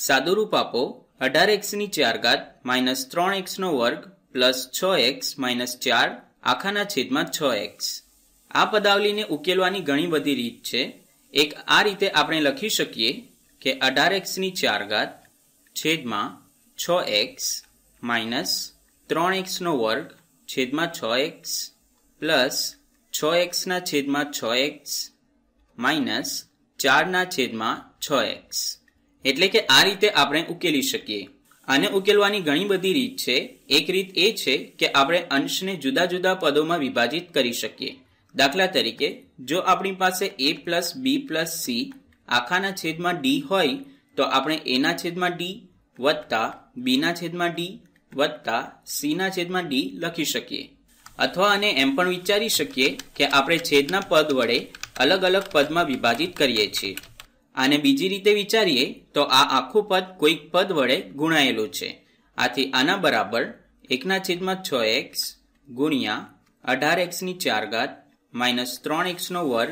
સાદુરૂપ આપો અઢાર એક્સની ચાર ઘાત માઇનસ ત્રણ એક્સનો વર્ગ પ્લસ છ એક્સ માઇનસ ચાર આખાના છેદમાં છ એક્સ આ પદાવલીને ઉકેલવાની ઘણી બધી રીત છે એક આ રીતે આપણે લખી શકીએ કે અઢાર એક્સની ચાર ઘાત છેદમાં છ એક્સ માઇનસ ત્રણ એક્સનો વર્ગ છેદમાં છ એક્સ પ્લસ છ એક્સના છેદમાં છ એક્સ માઇનસ ચારના છેદમાં છ એક્સ એટલે કે આ રીતે આપણે ઉકેલી શકીએ આને ઉકેલવાની ઘણી બધી રીત છે એક રીત એ છે કે આપણે અંશને જુદા જુદા પદોમાં વિભાજીત કરી શકીએ દાખલા તરીકે જો આપણી પાસે A plus B plus C આખાના છેદમાં ડી હોય તો આપણે એના છેદમાં ડી વત્તા બીના છેદમાં ડી વત્તા સીના છેદમાં ડી લખી શકીએ અથવા અને એમ પણ વિચારી શકીએ કે આપણે છેદના પદ વડે અલગ અલગ પદમાં વિભાજિત કરીએ છીએ આને બીજી રીતે વિચારીએ તો આ આખું પદ કોઈક પદ વડે ગુણાયેલું છે આથી આના બરાબર એકના છેદમાં છ એક્સ ગુણ્યા અઢાર એક્સની ચાર ઘાત માઇનસ ત્રણ એક્સનો વર્ગ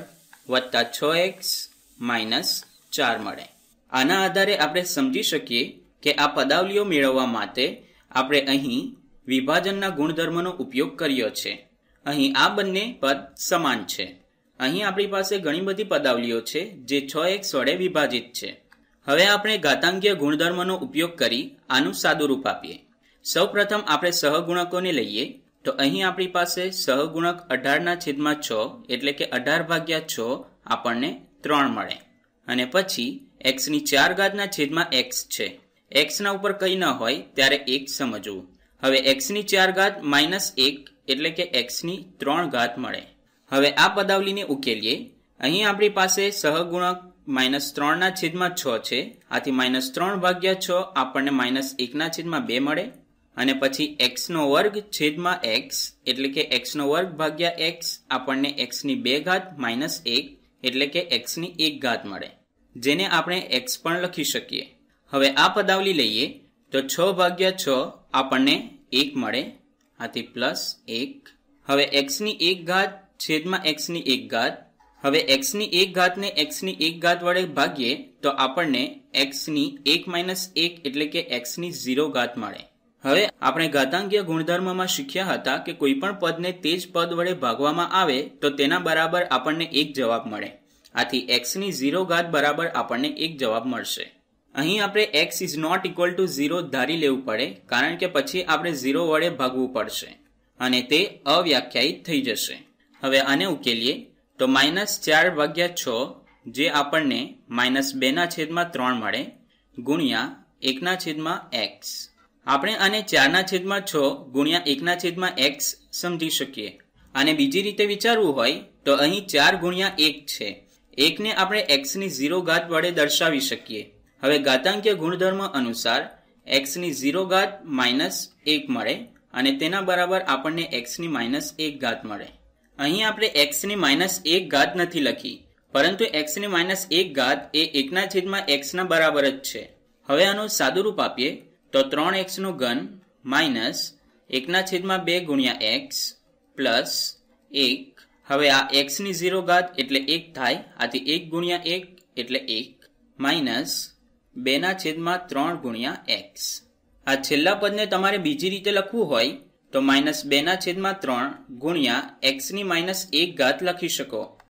વત્તા છ એક્સ માઇનસ ચાર મળે આના આધારે આપણે સમજી શકીએ કે આ પદાવલીઓ મેળવવા માટે આપણે અહીં વિભાજનના ગુણધર્મનો ઉપયોગ કર્યો છે અહીં આ બંને પદ સમાન છે અહીં આપણી પાસે ઘણી બધી પદાવલીઓ છે જે છ એક વડે વિભાજિત છે હવે આપણે ઘાતાંકીય ગુણધર્મનો ઉપયોગ કરી આનું સાદુરૂપ આપીએ સૌપ્રથમ આપણે સહગુણકોને લઈએ તો અહીં આપણી પાસે સહગુણક અઢારના છેદમાં છ એટલે કે અઢાર ભાગ્યા છ આપણને ત્રણ મળે અને પછી એક્સની ચાર ઘાતના છેદમાં એક્સ છે એક્સના ઉપર કંઈ ન હોય ત્યારે એક સમજવું હવે એક્સની ચાર ઘાત માઇનસ એક એટલે કે એક્સની ત્રણ ઘાત મળે હવે આ પદાવલીને ઉકેલીએ અહીં આપણી પાસે સહગુણક માઇનસ ત્રણના છેદમાં છ છે આથી માઇનસ ત્રણ ભાગ્યા છ આપણને માઇનસ એકના છેદમાં બે મળે અને પછી એક્સનો વર્ગ છેદમાં એક્સ એટલે કે એક્સનો વર્ગ ભાગ્યા એક્સ આપણને એક્સની બે ઘાત માઇનસ એક એટલે કે એક્સની એક ઘાત મળે જેને આપણે એક્સ પણ લખી શકીએ હવે આ પદાવલી લઈએ તો છ ભાગ્યા છ આપણને એક મળે આથી પ્લસ એક હવે એક્સની એક ઘાત છેદમાં એક્સની એક ઘાત હવે એક્સની એક ઘાતને એક્સની એક ઘાત વડે ભાગીએ તો આપણને એક્સની એક માઇનસ એક એટલે કે એક્સની ઝીરો ઘાત મળે હવે આપણે ઘાતાંકીય ગુણધર્મમાં શીખ્યા હતા કે કોઈપણ પદને તે જ પદ વડે ભાગવામાં આવે તો તેના બરાબર આપણને એક જવાબ મળે આથી એક્સની ઝીરો ઘાત બરાબર આપણને એક જવાબ મળશે અહીં આપણે x is not equal to zero ધારી લેવું પડે કારણ કે પછી આપણે ઝીરો વડે ભાગવું પડશે અને તે અવ્યાખ્યાયિત થઈ જશે હવે આને ઉકેલીએ તો માઇનસ ચાર ભાગ્યા છ જે આપણને માઇનસ બેના છેદમાં ત્રણ મળે ગુણ્યા એકના છેદમાં એક્સ આપણે આને ચારના છેદમાં છ ગુણ્યા એકના છેદમાં એક્સ સમજી શકીએ આને બીજી રીતે વિચારવું હોય તો અહીં ચાર ગુણ્યા એક છે એકને આપણે એક્સની ઝીરો ઘાત વડે દર્શાવી શકીએ હવે ઘાતાંકીય ગુણધર્મ અનુસાર એક્સની ઝીરો ઘાત માઇનસ એક મળે અને તેના બરાબર આપણને એક્સની માઇનસ એક ઘાત મળે અહીં આપણે એક્સની માઇનસ એક ઘાત નથી લખી પરંતુ એક્સની માઇનસ એક ઘાત એ એકના છેદમાં એક્સના બરાબર જ છે હવે આનું સાદું રૂપ આપીએ તો ત્રણ એક્સનો ઘન માઇનસ એકના છેદમાં બે ગુણ્યા એક્સ પ્લસ એક હવે આ એક્સની ઝીરો ઘાત એટલે એક થાય આથી એક ગુણ્યા એક એટલે એક માઇનસ બેના છેદમાં ત્રણ ગુણ્યા એક્સ આ છેલ્લા પદને તમારે બીજી રીતે લખવું હોય તો માઇનસ બેના છેદમાં ત્રણ ગુણ્યા એક્સની માઇનસ એક ઘાત લખી શકો